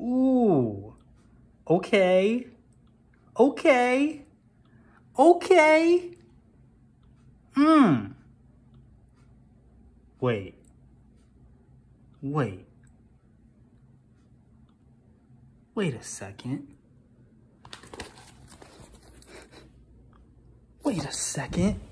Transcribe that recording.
Ooh. Okay. Okay. Okay. Mmm. Wait. Wait. Wait a second. Wait a second.